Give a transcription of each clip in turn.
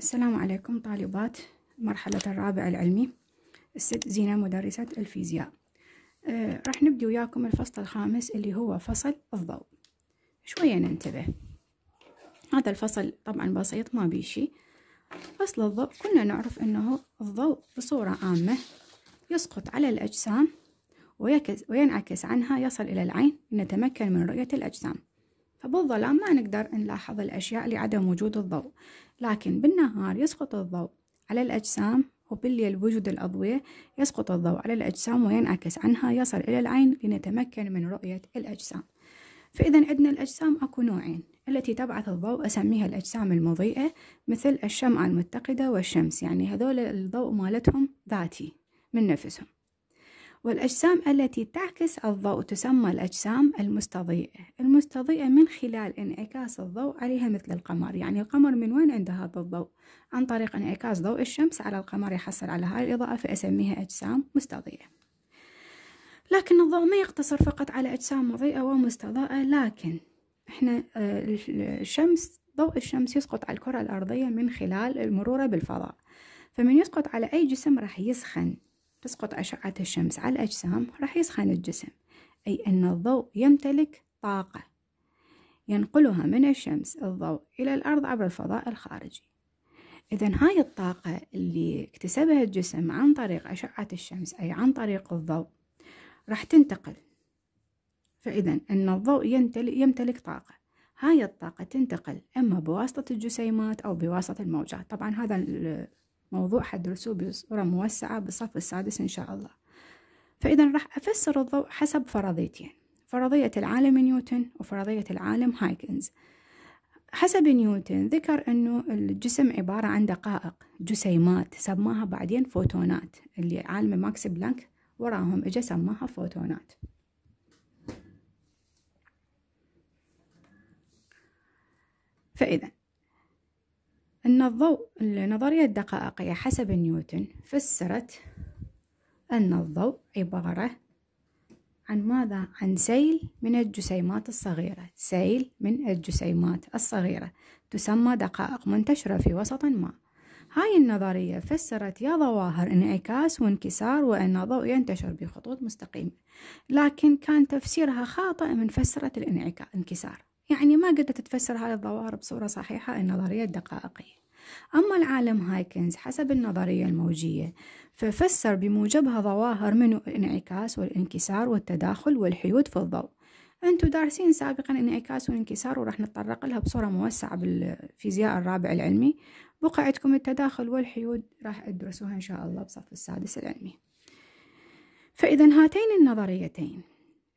السلام عليكم طالبات مرحلة الرابع العلمي الست زينة مدرسة الفيزياء آه راح نبدي وياكم الفصل الخامس اللي هو فصل الضوء شوية ننتبه هذا الفصل طبعا بسيط ما بيشي فصل الضوء كنا نعرف أنه الضوء بصورة عامة يسقط على الأجسام وينعكس عنها يصل إلى العين لنتمكن من رؤية الأجسام فبالظلام ما نقدر نلاحظ الأشياء لعدم وجود الضوء لكن بالنهار يسقط الضوء على الأجسام وبالليل بوجود الأضوية يسقط الضوء على الأجسام وينعكس عنها يصل إلى العين لنتمكن من رؤية الأجسام فإذا عندنا الأجسام أكو نوعين التي تبعث الضوء أسميها الأجسام المضيئة مثل الشمعة المتقدة والشمس يعني هذول الضوء مالتهم ذاتي من نفسهم والأجسام التي تعكس الضوء تسمى الأجسام المستضيئة المستضيئة من خلال انعكاس الضوء عليها مثل القمر يعني القمر من وين عنده هذا الضوء عن طريق انعكاس ضوء الشمس على القمر يحصل على هاي الإضاءة فأسميها أجسام مستضيئة لكن الضوء ما يقتصر فقط على أجسام مضيئة ومستضاءة لكن احنا آه، الشمس ضوء الشمس يسقط على الكرة الأرضية من خلال المرورة بالفضاء فمن يسقط على أي جسم راح يسخن تسقط أشعة الشمس على الأجسام راح يسخن الجسم أي أن الضوء يمتلك طاقة ينقلها من الشمس الضوء إلى الأرض عبر الفضاء الخارجي إذا هاي الطاقة اللي اكتسبها الجسم عن طريق أشعة الشمس أي عن طريق الضوء راح تنتقل فإذا أن الضوء يمتلك طاقة هاي الطاقة تنتقل إما بواسطة الجسيمات أو بواسطة الموجات طبعا هذا موضوع حدرسوه بصورة موسعة بالصف السادس إن شاء الله فإذا راح أفسر الضوء حسب فرضيتين فرضية العالم نيوتن وفرضية العالم هايكنز حسب نيوتن ذكر أنه الجسم عبارة عن دقائق جسيمات سماها بعدين فوتونات اللي عالم ماكس بلانك وراهم إجا سماها فوتونات فإذا أن الضوء النظرية الدقائقية حسب نيوتن فسرت أن الضوء عبارة عن ماذا؟ عن سيل من الجسيمات الصغيرة سيل من الجسيمات الصغيرة تسمى دقائق منتشرة في وسط ما هاي النظرية فسرت يا ظواهر انعكاس وانكسار وأن الضوء ينتشر بخطوط مستقيمة لكن كان تفسيرها خاطئ من فسرة الانعكاس انكسار يعني ما قدرت تفسر هذه الظواهر بصورة صحيحة النظرية الدقائقية أما العالم هايكنز حسب النظرية الموجية ففسر بموجبها ظواهر من الانعكاس والانكسار والتداخل والحيود في الضوء أنتوا دارسين سابقا انعكاس وانكسار وراح نتطرق لها بصورة موسعة بالفيزياء الرابع العلمي بقعتكم التداخل والحيود راح أدرسوها إن شاء الله بصف السادس العلمي فإذا هاتين النظريتين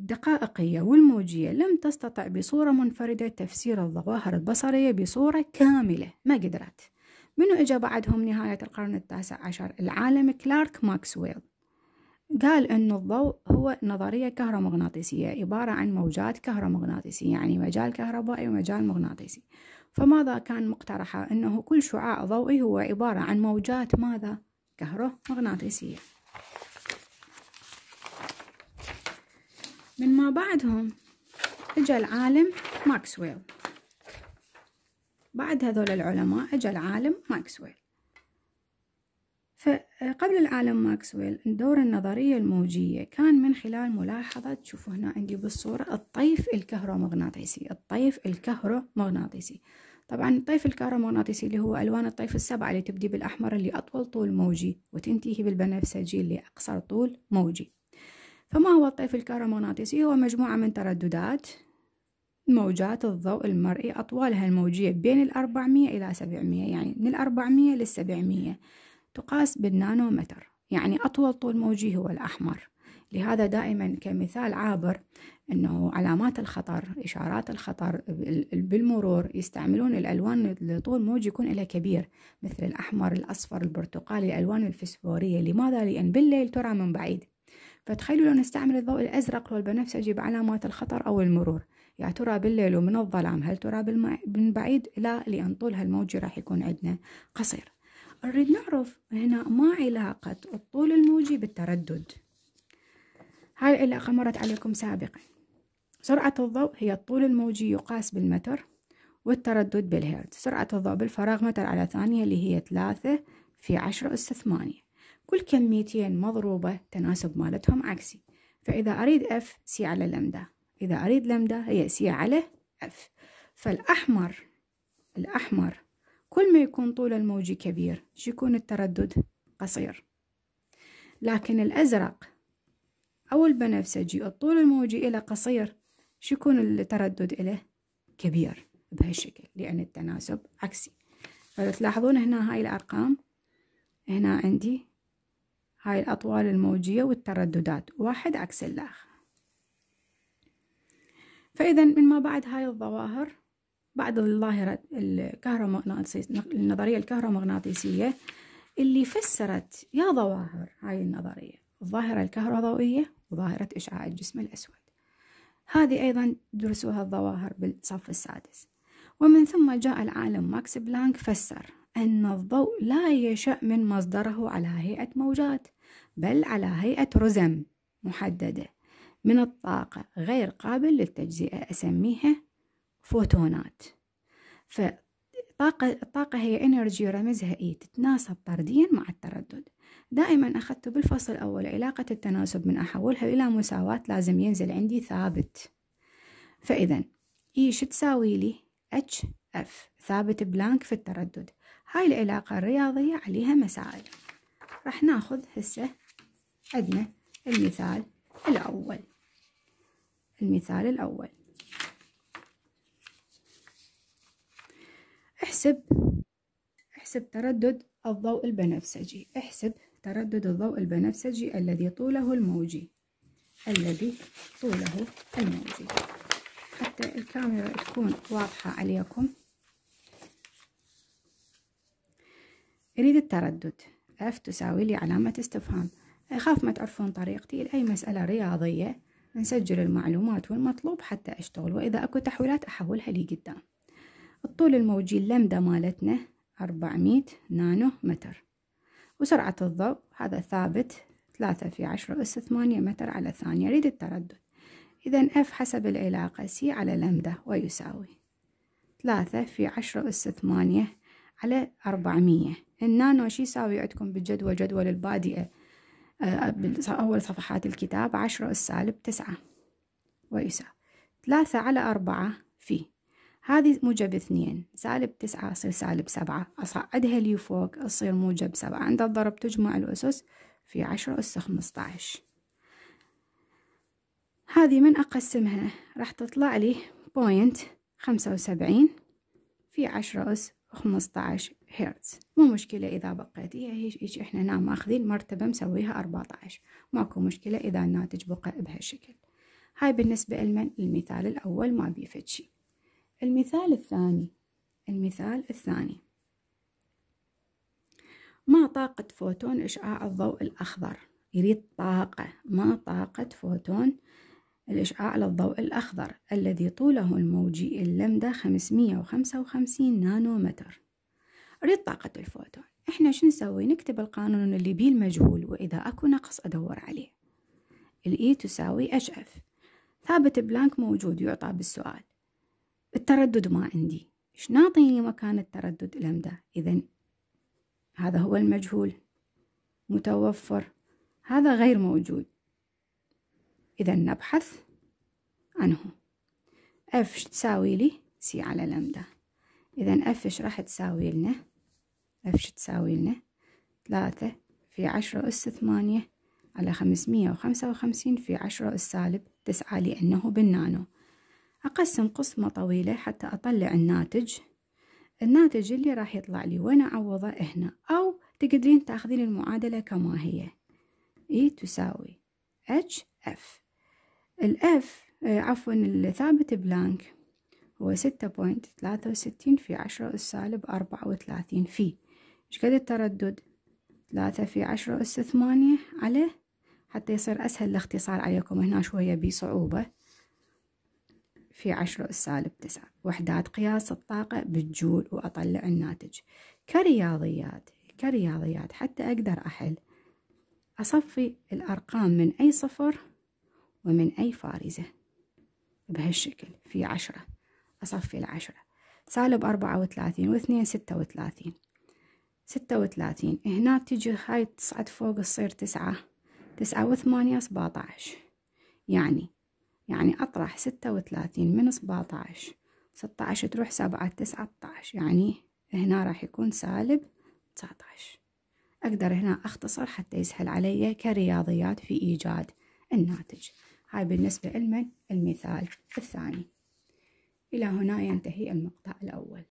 الدقائقية والموجية لم تستطع بصورة منفردة تفسير الظواهر البصرية بصورة كاملة ما قدرت منو إجا بعدهم نهاية القرن التاسع عشر العالم كلارك ماكسويل قال أن الضوء هو نظرية كهرومغناطيسية عبارة عن موجات كهرومغناطيسية يعني مجال كهربائي ومجال مغناطيسي فماذا كان مقترحه أنه كل شعاع ضوئي هو عبارة عن موجات ماذا كهرومغناطيسية من ما بعدهم اجى العالم ماكسويل بعد هذول العلماء اجى العالم ماكسويل فقبل العالم ماكسويل دور النظرية الموجية كان من خلال ملاحظة تشوفوا هنا عندي بالصورة الطيف الكهرومغناطيسي الطيف الكهرومغناطيسي طبعا الطيف الكهرومغناطيسي اللي هو ألوان الطيف السبعة اللي تبدي بالأحمر اللي أطول طول موجي وتنتهي بالبنفسجي اللي أقصر طول موجي فما هو الطيف الكهرومغناطيسي هو مجموعة من ترددات موجات الضوء المرئي أطوالها الموجية بين الأربعمية إلى سبعمية يعني من الأربعمية للسبعمية تقاس بالنانومتر يعني أطول طول موجي هو الأحمر لهذا دائما كمثال عابر أنه علامات الخطر إشارات الخطر بالمرور يستعملون الألوان لطول موج يكون لها كبير مثل الأحمر الأصفر البرتقالي الألوان الفسفورية لماذا؟ لأن بالليل ترى من بعيد فتخيلوا لو نستعمل الضوء الأزرق والبنفسجي بعلامات الخطر أو المرور يا ترى بالليل ومن الظلام هل ترى من بعيد لا لأن طول هالموجة راح يكون عندنا قصير نريد نعرف هنا ما علاقة الطول الموجي بالتردد هاي العلاقة مرت عليكم سابقا سرعة الضوء هي الطول الموجي يقاس بالمتر والتردد بالهرتز سرعة الضوء بالفراغ متر على ثانية اللي هي ثلاثة في عشرة أس ثمانية كل كميتين مضروبة تناسب مالتهم عكسي فإذا أريد اف سي على لمدة إذا أريد لمدة هي سي على اف فالأحمر الأحمر كل ما يكون طول الموجي كبير يكون التردد قصير لكن الأزرق أو البنفسجي الطول الموجي إلى قصير يكون التردد إليه كبير بهالشكل لأن التناسب عكسي تلاحظون هنا هاي الأرقام هنا عندي هاي الأطوال الموجية والترددات واحد عكس الآخر فإذا من ما بعد هاي الظواهر بعد الظاهرة الكهرومغناطيسية النظرية الكهرومغناطيسية اللي فسرت يا ظواهر هاي النظرية الظاهرة الكهروضوئية وظاهرة إشعاع الجسم الأسود هذه أيضا درسوها الظواهر بالصف السادس ومن ثم جاء العالم ماكس بلانك فسر أن الضوء لا يشأ من مصدره على هيئة موجات بل على هيئة رزم محددة من الطاقة غير قابل للتجزئة أسميها فوتونات فالطاقة الطاقة هي انرجي رمزها اي تتناسب طرديا مع التردد دائما أخذت بالفصل الأول علاقة التناسب من أحولها إلى مساواة لازم ينزل عندي ثابت فإذا اي شو تساوي لي اتش اف ثابت بلانك في التردد هاي العلاقة الرياضية عليها مسائل راح ناخذ هسه عندنا المثال الأول المثال الأول احسب احسب تردد الضوء البنفسجي احسب تردد الضوء البنفسجي الذي طوله الموجي الذي طوله الموجي حتى الكاميرا تكون واضحة عليكم أريد التردد F تساوي لي علامة استفهام أخاف ما تعرفون طريقتي لأي مسألة رياضية نسجل المعلومات والمطلوب حتى أشتغل وإذا أكو تحويلات أحولها لي قدام الطول الموجي اللمدة مالتنا 400 نانو متر وسرعة الضوء هذا ثابت 3 في 10 أس 8 متر على الثانية أريد التردد إذا F حسب العلاقة C على لمدة ويساوي 3 في 10 أس 8 على أربعمية النانو شو يساوي عندكم بالجدول جدول البادئة آه، أول صفحات الكتاب عشرة السالب تسعة ويساوي ثلاثة على أربعة في هذه موجب اثنين سالب تسعة أصير سالب سبعة أصعدها لي فوق أصير موجب سبعة عند الضرب تجمع الأسس في عشرة أس خمستاش عشر هذه من أقسمها راح تطلع لي بوينت خمسة وسبعين في عشرة أس 15 هرتز مو مشكلة إذا بقيت هي هيك إحنا هنا نعم ماخذين مرتبة مسويها 14 ماكو مشكلة إذا الناتج بقى بهالشكل هاي بالنسبة لمن المثال الأول ما بيفد شي المثال الثاني المثال الثاني ما طاقة فوتون إشعاع الضوء الأخضر يريد طاقة ما طاقة فوتون الإشعاع للضوء الأخضر الذي طوله الموجي اللمدة 555 نانومتر أريد طاقة الفوتون إحنا شو نسوي نكتب القانون اللي بيه المجهول وإذا أكو نقص أدور عليه الإي e تساوي اش اف ثابت بلانك موجود يعطى بالسؤال التردد ما عندي إيش نعطيني مكان التردد لمدة إذا هذا هو المجهول متوفر هذا غير موجود إذا نبحث عنه اف تساوي لي سي على لمدة إذا اف ايش راح تساوي لنا اف تساوي لنا ثلاثة في عشرة أس ثمانية على خمسمية وخمسة وخمسين في عشرة أس سالب تسعة لأنه بالنانو أقسم قسمة طويلة حتى أطلع الناتج الناتج اللي راح يطلع لي وين أعوضه هنا أو تقدرين تاخذين المعادلة كما هي إي تساوي HF الاف آه، عفوا الثابت بلانك هو ستة بوينت ثلاثة وستين في عشرة أس سالب أربعة وثلاثين في شكد التردد ثلاثة في عشرة أس ثمانية على حتى يصير أسهل الاختصار عليكم هنا شوية بصعوبة في عشرة أس سالب تسعة وحدات قياس الطاقة بالجول وأطلع الناتج كرياضيات كرياضيات حتى أقدر أحل أصفي الأرقام من أي صفر ومن أي فارزة بهالشكل في عشرة أصفي العشرة سالب أربعة وثلاثين واثنين ستة وثلاثين ستة وثلاثين هنا تجي هاي تصعد فوق تصير تسعة تسعة وثمانية سبعة عشر يعني يعني أطرح ستة وثلاثين من سبعة عشر ستة عشر تروح سبعة تسعة عشر يعني هنا راح يكون سالب تسعة عشر أقدر هنا أختصر حتى يسهل علي كرياضيات في إيجاد الناتج هاي بالنسبة لمن المثال الثاني إلى هنا ينتهي المقطع الأول